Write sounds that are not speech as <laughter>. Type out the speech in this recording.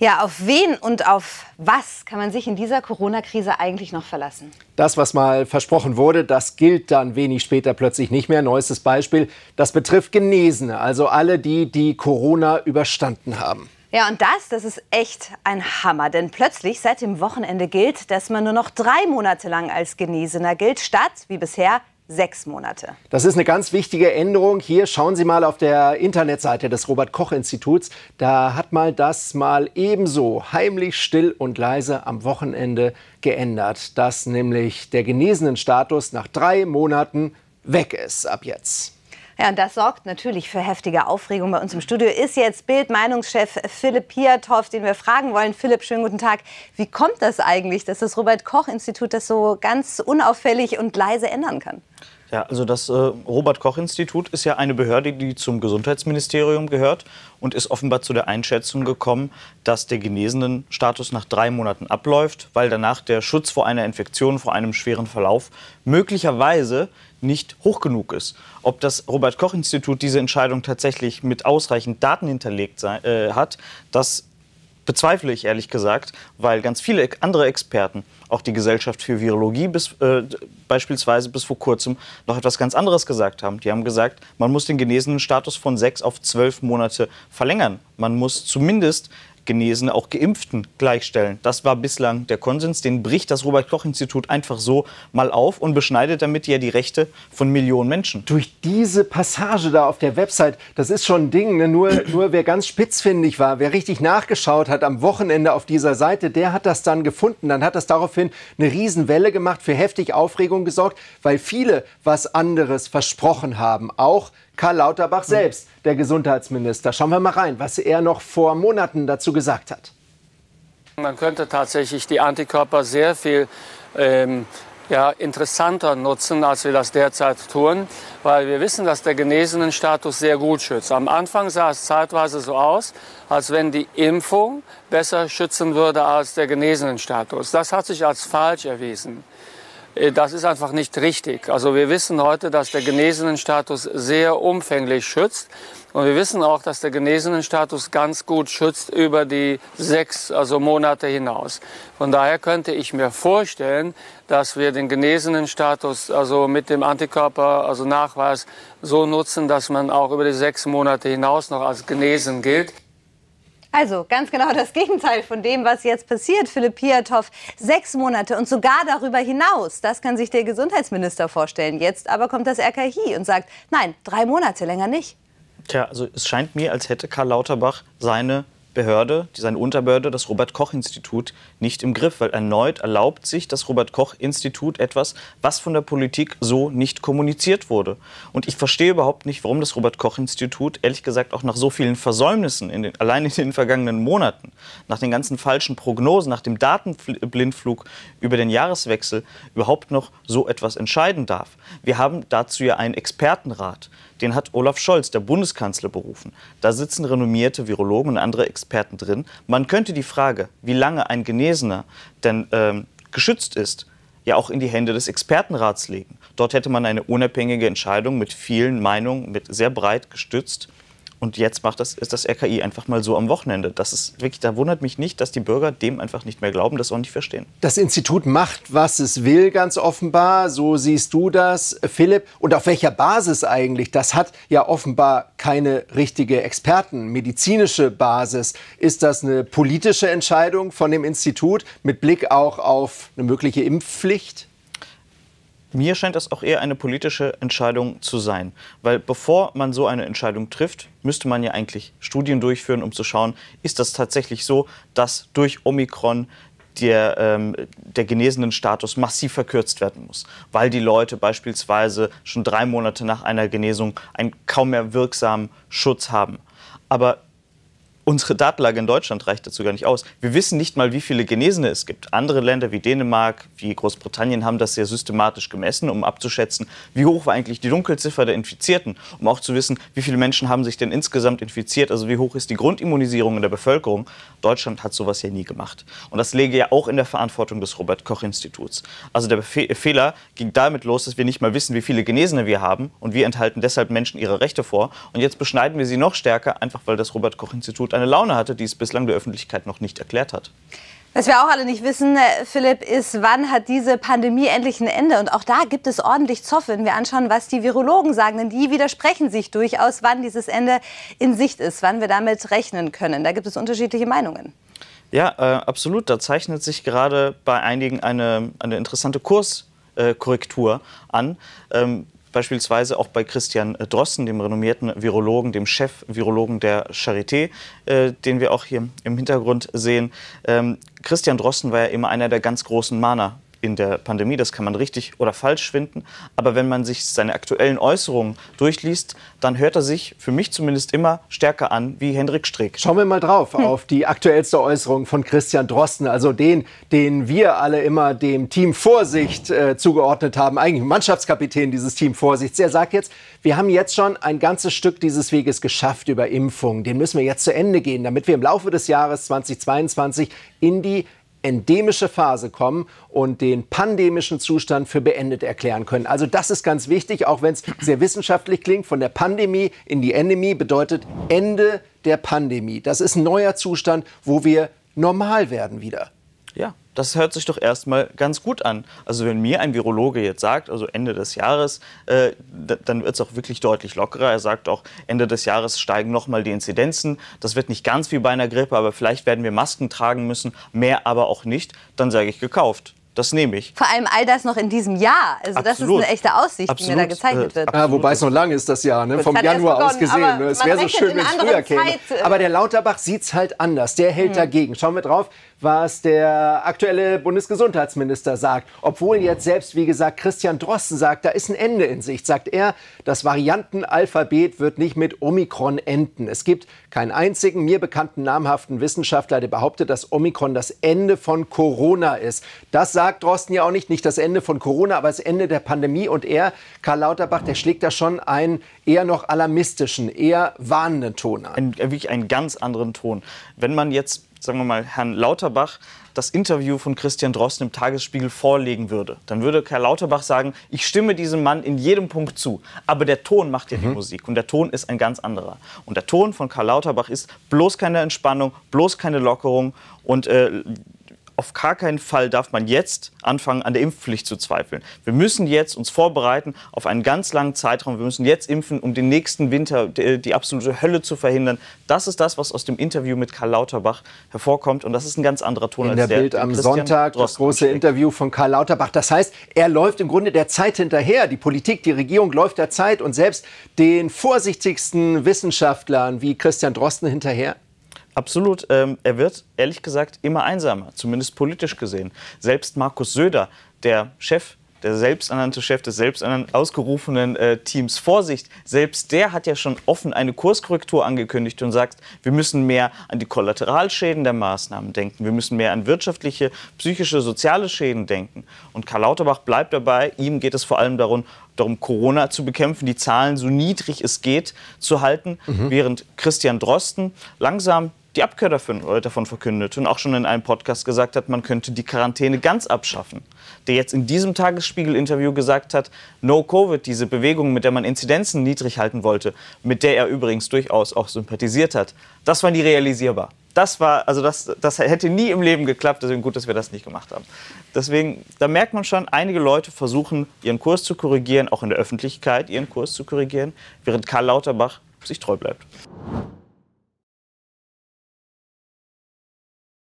Ja, auf wen und auf was kann man sich in dieser Corona-Krise eigentlich noch verlassen? Das, was mal versprochen wurde, das gilt dann wenig später plötzlich nicht mehr. Neuestes Beispiel, das betrifft Genesene, also alle die, die Corona überstanden haben. Ja, und das, das ist echt ein Hammer. Denn plötzlich seit dem Wochenende gilt, dass man nur noch drei Monate lang als Genesener gilt, statt wie bisher sechs Monate. Das ist eine ganz wichtige Änderung. Hier schauen Sie mal auf der Internetseite des Robert Koch Instituts. Da hat mal das mal ebenso heimlich, still und leise am Wochenende geändert, dass nämlich der genesenen Status nach drei Monaten weg ist ab jetzt. Ja, und das sorgt natürlich für heftige Aufregung. Bei uns im Studio ist jetzt Bild-Meinungschef Philipp Piatow, den wir fragen wollen. Philipp, schönen guten Tag. Wie kommt das eigentlich, dass das Robert-Koch-Institut das so ganz unauffällig und leise ändern kann? Ja, also das äh, Robert-Koch-Institut ist ja eine Behörde, die zum Gesundheitsministerium gehört und ist offenbar zu der Einschätzung gekommen, dass der genesenen Status nach drei Monaten abläuft, weil danach der Schutz vor einer Infektion, vor einem schweren Verlauf möglicherweise nicht hoch genug ist. Ob das Robert Koch Institut diese Entscheidung tatsächlich mit ausreichend Daten hinterlegt sein, äh, hat, das bezweifle ich ehrlich gesagt, weil ganz viele andere Experten, auch die Gesellschaft für Virologie bis, äh, beispielsweise bis vor kurzem, noch etwas ganz anderes gesagt haben. Die haben gesagt, man muss den genesenen Status von sechs auf zwölf Monate verlängern. Man muss zumindest Genesene auch Geimpften gleichstellen. Das war bislang der Konsens. Den bricht das Robert-Koch-Institut einfach so mal auf und beschneidet damit ja die Rechte von Millionen Menschen. Durch diese Passage da auf der Website, das ist schon ein Ding. Ne? Nur, nur wer ganz spitzfindig war, wer richtig nachgeschaut hat am Wochenende auf dieser Seite, der hat das dann gefunden. Dann hat das daraufhin eine Riesenwelle gemacht, für heftig Aufregung gesorgt, weil viele was anderes versprochen haben. Auch Karl Lauterbach mhm. selbst, der Gesundheitsminister. Schauen wir mal rein, was er noch vor Monaten dazu gesagt hat. Man könnte tatsächlich die Antikörper sehr viel ähm, ja, interessanter nutzen, als wir das derzeit tun, weil wir wissen, dass der genesenen Status sehr gut schützt. Am Anfang sah es zeitweise so aus, als wenn die Impfung besser schützen würde als der genesenen Status. Das hat sich als falsch erwiesen. Äh, das ist einfach nicht richtig. Also wir wissen heute, dass der Genesenenstatus sehr umfänglich schützt. Und wir wissen auch, dass der Genesenenstatus ganz gut schützt über die sechs also Monate hinaus. Von daher könnte ich mir vorstellen, dass wir den Genesenenstatus also mit dem Antikörper, also Nachweis, so nutzen, dass man auch über die sechs Monate hinaus noch als genesen gilt. Also ganz genau das Gegenteil von dem, was jetzt passiert. Philipp Piatow sechs Monate und sogar darüber hinaus. Das kann sich der Gesundheitsminister vorstellen. Jetzt aber kommt das RKI und sagt, nein, drei Monate länger nicht. Tja, also es scheint mir, als hätte Karl Lauterbach seine Behörde, seine Unterbehörde, das Robert-Koch-Institut, nicht im Griff, weil erneut erlaubt sich das Robert-Koch-Institut etwas, was von der Politik so nicht kommuniziert wurde. Und ich verstehe überhaupt nicht, warum das Robert-Koch-Institut, ehrlich gesagt, auch nach so vielen Versäumnissen, in den, <laughs> allein in den vergangenen Monaten, nach den ganzen falschen Prognosen, nach dem Datenblindflug über den Jahreswechsel, überhaupt noch so etwas entscheiden darf. Wir haben dazu ja einen Expertenrat den hat Olaf Scholz, der Bundeskanzler, berufen. Da sitzen renommierte Virologen und andere Experten drin. Man könnte die Frage, wie lange ein Genesener denn ähm, geschützt ist, ja auch in die Hände des Expertenrats legen. Dort hätte man eine unabhängige Entscheidung mit vielen Meinungen, mit sehr breit gestützt. Und jetzt macht das, ist das RKI einfach mal so am Wochenende. Das ist wirklich, da wundert mich nicht, dass die Bürger dem einfach nicht mehr glauben, das auch nicht verstehen. Das Institut macht, was es will, ganz offenbar. So siehst du das, Philipp. Und auf welcher Basis eigentlich? Das hat ja offenbar keine richtige Experten, medizinische Basis. Ist das eine politische Entscheidung von dem Institut mit Blick auch auf eine mögliche Impfpflicht? Mir scheint das auch eher eine politische Entscheidung zu sein. Weil bevor man so eine Entscheidung trifft, müsste man ja eigentlich Studien durchführen, um zu schauen, ist das tatsächlich so, dass durch Omikron der, ähm, der genesenen Status massiv verkürzt werden muss, weil die Leute beispielsweise schon drei Monate nach einer Genesung einen kaum mehr wirksamen Schutz haben. Aber Unsere Datenlage in Deutschland reicht dazu gar nicht aus. Wir wissen nicht mal, wie viele Genesene es gibt. Andere Länder wie Dänemark, wie Großbritannien haben das sehr systematisch gemessen, um abzuschätzen, wie hoch war eigentlich die Dunkelziffer der Infizierten, um auch zu wissen, wie viele Menschen haben sich denn insgesamt infiziert, also wie hoch ist die Grundimmunisierung in der Bevölkerung. Deutschland hat sowas ja nie gemacht. Und das läge ja auch in der Verantwortung des Robert Koch Instituts. Also der Fe äh, Fehler ging damit los, dass wir nicht mal wissen, wie viele Genesene wir haben und wir enthalten deshalb Menschen ihre Rechte vor und jetzt beschneiden wir sie noch stärker, einfach weil das Robert Koch Institut eine Laune hatte, die es bislang der Öffentlichkeit noch nicht erklärt hat. Was wir auch alle nicht wissen, äh, Philipp, ist, wann hat diese Pandemie endlich ein Ende? Und auch da gibt es ordentlich Zoff, wenn wir anschauen, was die Virologen sagen. Denn die widersprechen sich durchaus, wann dieses Ende in Sicht ist, wann wir damit rechnen können. Da gibt es unterschiedliche Meinungen. Ja, äh, absolut. Da zeichnet sich gerade bei einigen eine, eine interessante Kurskorrektur äh, an. Ähm, beispielsweise auch bei Christian Drosten, dem renommierten Virologen, dem Chef-Virologen der Charité, äh, den wir auch hier im Hintergrund sehen. Ähm, Christian Drosten war ja immer einer der ganz großen Mahner in der Pandemie, das kann man richtig oder falsch finden, aber wenn man sich seine aktuellen Äußerungen durchliest, dann hört er sich für mich zumindest immer stärker an wie Hendrik Strick. Schauen wir mal drauf hm. <laughs> auf die aktuellste Äußerung von Christian Drosten, also den, den wir alle immer dem Team Vorsicht äh, zugeordnet haben, eigentlich Mannschaftskapitän dieses Team Vorsicht. Er sagt jetzt, wir haben jetzt schon ein ganzes Stück dieses Weges geschafft über Impfungen. Den müssen wir jetzt zu Ende gehen, damit wir im Laufe des Jahres 2022 in die endemische Phase kommen und den pandemischen Zustand für beendet erklären können. Also das ist ganz wichtig, auch wenn es sehr wissenschaftlich klingt. Von der Pandemie in die Endemie bedeutet Ende der Pandemie. Das ist ein neuer Zustand, wo wir normal werden wieder das hört sich doch erstmal ganz gut an. Also wenn mir ein Virologe jetzt sagt, also Ende des Jahres, äh, dann wird es auch wirklich deutlich lockerer. Er sagt auch, Ende des Jahres steigen nochmal die Inzidenzen. Das wird nicht ganz wie bei einer Grippe, aber vielleicht werden wir Masken tragen müssen, mehr aber auch nicht. Dann sage ich gekauft das nehme ich. Vor allem all das noch in diesem Jahr. Also das ist eine echte Aussicht, Absolut. die mir da äh, gezeichnet wird. Ja, ah, wobei es noch lange ist, das Jahr, ne? vom Januar begonnen, aus gesehen. Ne? Es wäre so schön, wenn es früher Zeit. käme. Äh, aber der Lauterbach sieht es halt anders. Der hält hm. dagegen. Schauen wir drauf, was der aktuelle Bundesgesundheitsminister sagt. Obwohl jetzt selbst, wie gesagt, Christian Drosten sagt, da ist ein Ende in Sicht, sagt er, das Variantenalphabet wird nicht mit Omikron enden. Es gibt keinen einzigen mir bekannten namhaften Wissenschaftler, der behauptet, dass Omikron das Ende von Corona ist. Das sagt sagt Drosten ja auch nicht, nicht das Ende von Corona, aber das Ende der Pandemie. Und er, Karl Lauterbach, der schlägt da schon einen eher noch alarmistischen, eher warnenden Ton an. Ein, äh, wirklich einen ganz anderen Ton. Wenn man jetzt, sagen wir mal, Herrn Lauterbach das Interview von Christian Drosten im Tagesspiegel vorlegen würde, dann würde Karl Lauterbach sagen, ich stimme diesem Mann in jedem Punkt zu. Aber der Ton macht ja mhm. die Musik und der Ton ist ein ganz anderer. Und der Ton von Karl Lauterbach ist bloß keine Entspannung, bloß keine Lockerung und äh, auf gar keinen Fall darf man jetzt anfangen, an der Impfpflicht zu zweifeln. Wir müssen jetzt uns vorbereiten auf einen ganz langen Zeitraum. Wir müssen jetzt impfen, um den nächsten Winter äh, die absolute Hölle zu verhindern. Das ist das, was aus dem Interview mit Karl Lauterbach hervorkommt. Und das ist ein ganz anderer Ton In als der, der Bild am Christian Sonntag, Drosten das große Interview von Karl Lauterbach. Das heißt, er läuft im Grunde der Zeit hinterher. Die Politik, die Regierung läuft der Zeit und selbst den vorsichtigsten Wissenschaftlern wie Christian Drosten hinterher. Absolut. Ähm, er wird ehrlich gesagt immer einsamer, zumindest politisch gesehen. Selbst Markus Söder, der Chef der selbsternannte Chef des selbsternannten ausgerufenen äh, Teams Vorsicht, selbst der hat ja schon offen eine Kurskorrektur angekündigt und sagt, wir müssen mehr an die Kollateralschäden der Maßnahmen denken, wir müssen mehr an wirtschaftliche, psychische, soziale Schäden denken. Und Karl Lauterbach bleibt dabei, ihm geht es vor allem darum, darum Corona zu bekämpfen, die Zahlen so niedrig es geht zu halten, mhm. während Christian Drosten langsam die Abkehr davon, äh, davon verkündet und auch schon in einem Podcast gesagt hat, man könnte die Quarantäne ganz abschaffen. Der jetzt in diesem Tagesspiegel-Interview gesagt hat, No Covid, diese Bewegung, mit der man Inzidenzen niedrig halten wollte, mit der er übrigens durchaus auch sympathisiert hat, das war nie realisierbar. Das war, also das, das hätte nie im Leben geklappt, deswegen gut, dass wir das nicht gemacht haben. Deswegen, da merkt man schon, einige Leute versuchen, ihren Kurs zu korrigieren, auch in der Öffentlichkeit ihren Kurs zu korrigieren, während Karl Lauterbach sich treu bleibt.